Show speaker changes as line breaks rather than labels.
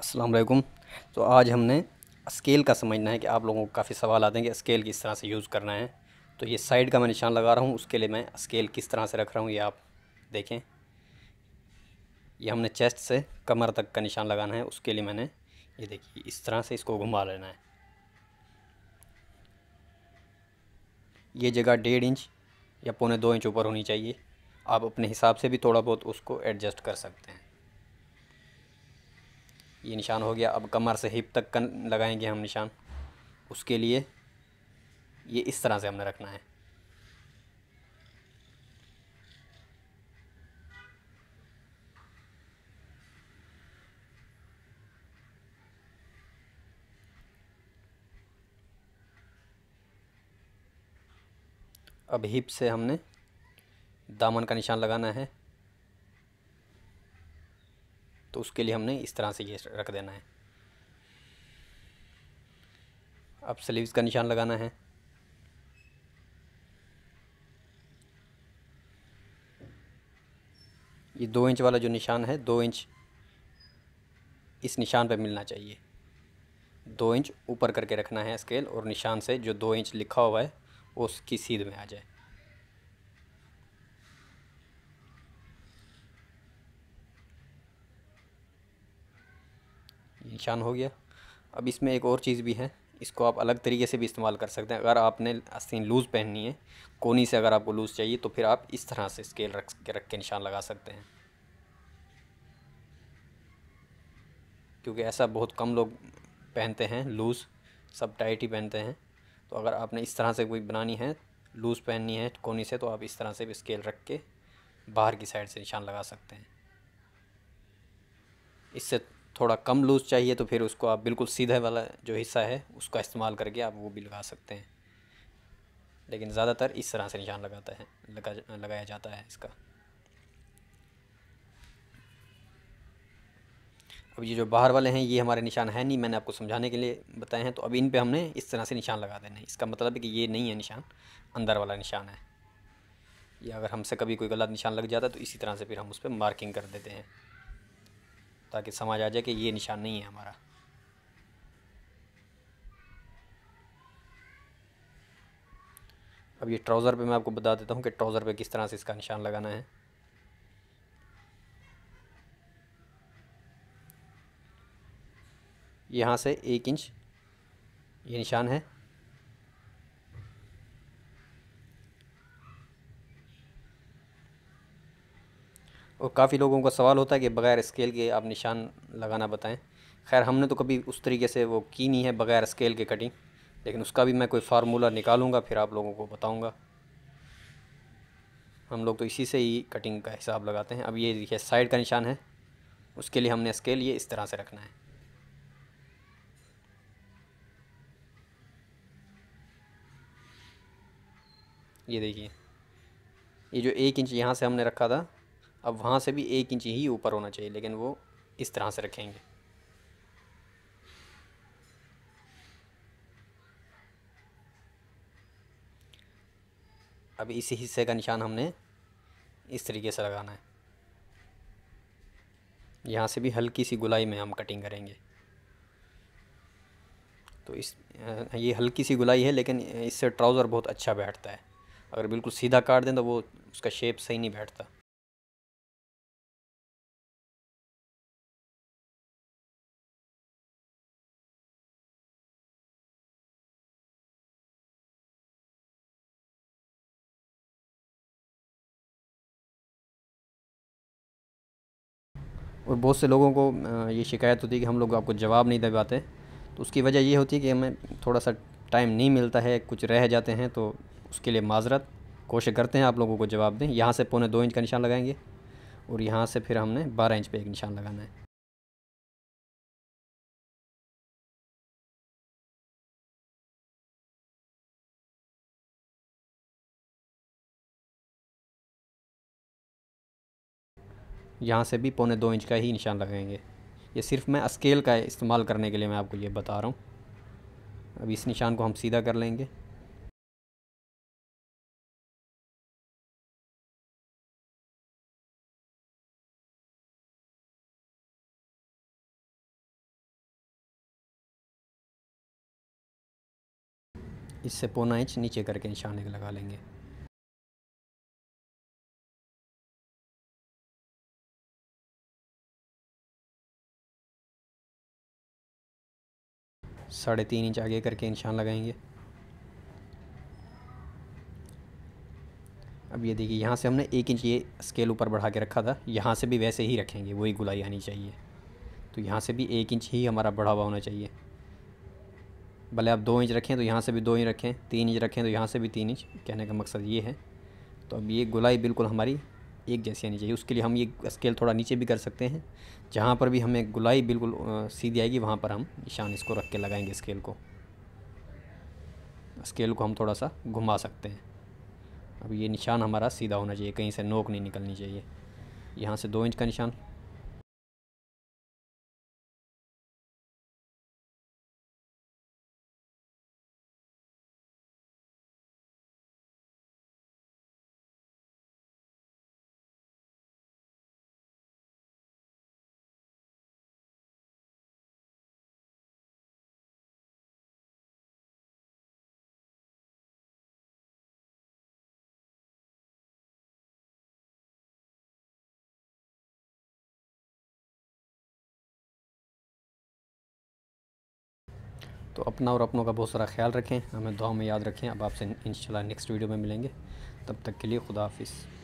अस्सलाम वालेकुम तो आज हमने स्केल का समझना है कि आप लोगों को काफ़ी सवाल आते हैं कि स्केल किस तरह से यूज़ करना है तो ये साइड का मैं निशान लगा रहा हूँ उसके लिए मैं स्केल किस तरह से रख रहा हूँ ये आप देखें ये हमने चेस्ट से कमर तक का निशान लगाना है उसके लिए मैंने ये देखिए इस तरह से इसको घुमा लेना है ये जगह डेढ़ इंच या पौने दो इंच ऊपर होनी चाहिए आप अपने हिसाब से भी थोड़ा बहुत उसको एडजस्ट कर सकते हैं ये निशान हो गया अब कमर से हिप तक कन लगाएंगे हम निशान उसके लिए ये इस तरह से हमने रखना है अब हिप से हमने दामन का निशान लगाना है तो उसके लिए हमने इस तरह से ये रख देना है अब स्लीव्स का निशान लगाना है ये दो इंच वाला जो निशान है दो इंच इस निशान पर मिलना चाहिए दो इंच ऊपर करके रखना है स्केल और निशान से जो दो इंच लिखा हुआ है वो उसकी सीध में आ जाए निशान हो गया अब इसमें एक और चीज़ भी है इसको आप अलग तरीके से भी इस्तेमाल कर सकते हैं अगर आपने आस्तीन लूज़ पहननी है कोनी से अगर आपको लूज़ चाहिए तो फिर आप इस तरह से स्केल रख के रख के निशान लगा सकते हैं क्योंकि ऐसा बहुत कम लोग पहनते हैं लूज़ सब टाइट ही पहनते हैं तो अगर आपने इस तरह से कोई बनानी है लूज़ पहननी है कोनी से तो आप इस तरह से भी स्केल रख के बाहर की साइड से निशान लगा सकते हैं इससे थोड़ा कम लूज़ चाहिए तो फिर उसको आप बिल्कुल सीधे वाला जो हिस्सा है उसका इस्तेमाल करके आप वो भी लगा सकते हैं लेकिन ज़्यादातर इस तरह से निशान लगाता है लगा लगाया जाता है इसका अब ये जो बाहर वाले हैं ये हमारे निशान है नहीं मैंने आपको समझाने के लिए बताए हैं तो अब इन पे हमने इस तरह से निशान लगा देना है इसका मतलब है कि ये नहीं है निशान अंदर वाला निशान है या अगर हमसे कभी कोई गलत निशान लग जाता है तो इसी तरह से फिर हम उस पर मार्किंग कर देते हैं ताकि समझ आ जाए कि ये निशान नहीं है हमारा अब ये ट्राउज़र पे मैं आपको बता देता हूँ कि ट्राउज़र पे किस तरह से इसका निशान लगाना है यहाँ से एक इंच ये निशान है और काफ़ी लोगों का सवाल होता है कि बग़ैर स्केल के आप निशान लगाना बताएं खैर हमने तो कभी उस तरीके से वो की नहीं है बग़ैर स्केल के कटिंग लेकिन उसका भी मैं कोई फार्मूला निकालूंगा फिर आप लोगों को बताऊंगा हम लोग तो इसी से ही कटिंग का हिसाब लगाते हैं अब ये देखिए साइड का निशान है उसके लिए हमने स्केल ये इस तरह से रखना है ये देखिए ये जो एक इंच यहाँ से हमने रखा था अब वहाँ से भी एक इंच ही ऊपर होना चाहिए लेकिन वो इस तरह से रखेंगे अब इसी हिस्से का निशान हमने इस तरीके से लगाना है यहाँ से भी हल्की सी गुलाई में हम कटिंग करेंगे तो इस ये हल्की सी गुलाई है लेकिन इससे ट्राउज़र बहुत अच्छा बैठता है अगर बिल्कुल सीधा काट दें तो वो उसका
शेप सही नहीं बैठता और बहुत से लोगों को
ये शिकायत होती है कि हम लोग आपको जवाब नहीं दे पाते तो उसकी वजह ये होती है कि हमें थोड़ा सा टाइम नहीं मिलता है कुछ रह जाते हैं तो उसके लिए माजरत कोशिश करते हैं आप लोगों को जवाब दें यहाँ
से पौने दो इंच का निशान लगाएंगे और यहाँ से फिर हमने बारह इंच पे एक निशान लगाना है यहाँ से भी पौने दो इंच का ही निशान लगाएंगे
ये सिर्फ मैं स्केल का इस्तेमाल करने के लिए मैं आपको ये बता रहा हूँ अब इस निशान को हम
सीधा कर लेंगे इससे पौना इंच नीचे करके निशाने लगा लेंगे साढ़े तीन इंच आगे करके निशान लगाएंगे
अब ये देखिए यहाँ से हमने एक इंच ये स्केल ऊपर बढ़ा के रखा था यहाँ से भी वैसे ही रखेंगे वही गुलाई आनी चाहिए तो यहाँ से भी एक इंच ही हमारा बढ़ा हुआ होना चाहिए भले आप दो इंच रखें तो यहाँ से भी दो इंच रखें तीन इंच रखें तो यहाँ से भी तीन इंच कहने का मकसद ये है तो अब ये गुलाई बिल्कुल हमारी एक जैसी आनी चाहिए उसके लिए हम ये स्केल थोड़ा नीचे भी कर सकते हैं जहाँ पर भी हमें गुलाई बिल्कुल सीधी आएगी वहाँ पर हम निशान इसको रख के लगाएंगे स्केल को स्केल को हम थोड़ा सा घुमा सकते हैं अब ये निशान हमारा सीधा होना चाहिए कहीं
से नोक नहीं निकलनी चाहिए यहाँ से दो इंच का निशान तो अपना और अपनों का बहुत सारा ख्याल रखें हमें दुआ में याद रखें अब आपसे इंशाल्लाह नेक्स्ट वीडियो में मिलेंगे तब तक के लिए खुदा हाफिज़